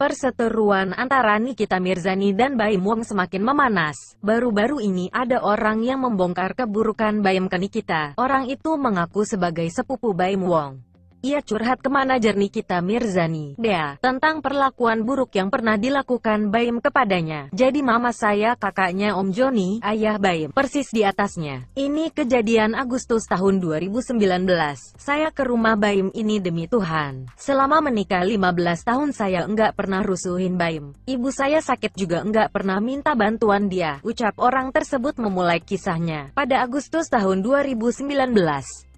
Perseteruan antara Nikita Mirzani dan Baim Wong semakin memanas. Baru-baru ini ada orang yang membongkar keburukan Baim ke Nikita. Orang itu mengaku sebagai sepupu Baim Wong. Ia curhat ke manajer Nikita Mirzani, Dea, tentang perlakuan buruk yang pernah dilakukan Baim kepadanya. Jadi mama saya kakaknya Om Joni, ayah Baim, persis di atasnya. Ini kejadian Agustus tahun 2019. Saya ke rumah Baim ini demi Tuhan. Selama menikah 15 tahun saya enggak pernah rusuhin Baim. Ibu saya sakit juga enggak pernah minta bantuan dia, ucap orang tersebut memulai kisahnya. Pada Agustus tahun 2019,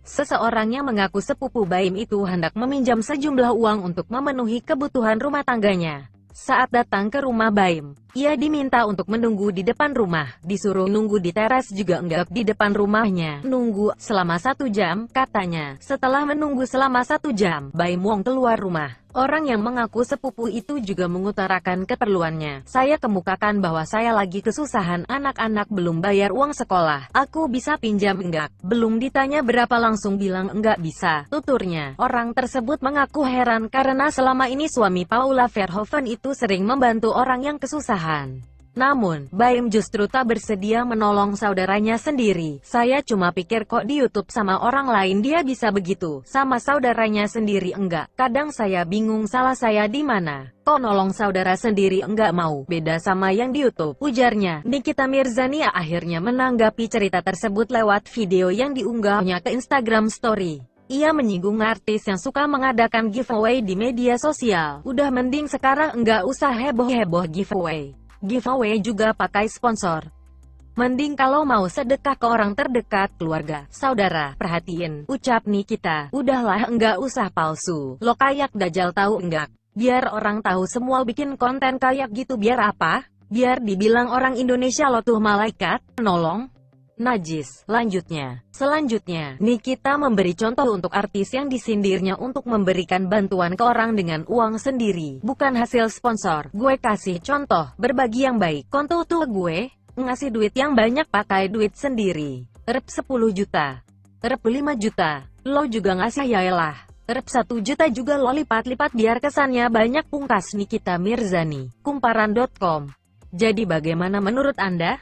Seseorang yang mengaku sepupu Baim itu hendak meminjam sejumlah uang untuk memenuhi kebutuhan rumah tangganya. Saat datang ke rumah Baim, ia diminta untuk menunggu di depan rumah, disuruh nunggu di teras juga enggak di depan rumahnya. Nunggu selama satu jam, katanya. Setelah menunggu selama satu jam, Baim Wong keluar rumah. Orang yang mengaku sepupu itu juga mengutarakan keperluannya. Saya kemukakan bahwa saya lagi kesusahan anak-anak belum bayar uang sekolah. Aku bisa pinjam enggak? Belum ditanya berapa langsung bilang enggak bisa, tuturnya. Orang tersebut mengaku heran karena selama ini suami Paula Verhoeven itu sering membantu orang yang kesusahan. Namun, Baim justru tak bersedia menolong saudaranya sendiri. Saya cuma pikir kok di Youtube sama orang lain dia bisa begitu, sama saudaranya sendiri enggak. Kadang saya bingung salah saya di mana. Kok nolong saudara sendiri enggak mau, beda sama yang di Youtube, ujarnya. Nikita Mirzani akhirnya menanggapi cerita tersebut lewat video yang diunggahnya ke Instagram Story. Ia menyinggung artis yang suka mengadakan giveaway di media sosial. Udah mending sekarang enggak usah heboh-heboh giveaway giveaway juga pakai sponsor. Mending kalau mau sedekah ke orang terdekat, keluarga, saudara, perhatiin, ucap Nikita, udahlah enggak usah palsu, lo kayak dajal tahu enggak, biar orang tahu semua bikin konten kayak gitu biar apa, biar dibilang orang Indonesia lo tuh malaikat, nolong, najis. Lanjutnya, selanjutnya, Nikita memberi contoh untuk artis yang disindirnya untuk memberikan bantuan ke orang dengan uang sendiri, bukan hasil sponsor. Gue kasih contoh, berbagi yang baik. Konto tuh gue, ngasih duit yang banyak pakai duit sendiri. Rep 10 juta, rep 5 juta, lo juga ngasih yaelah. Rep 1 juta juga lo lipat-lipat biar kesannya banyak pungkas Nikita Mirzani. Kumparan.com Jadi bagaimana menurut Anda?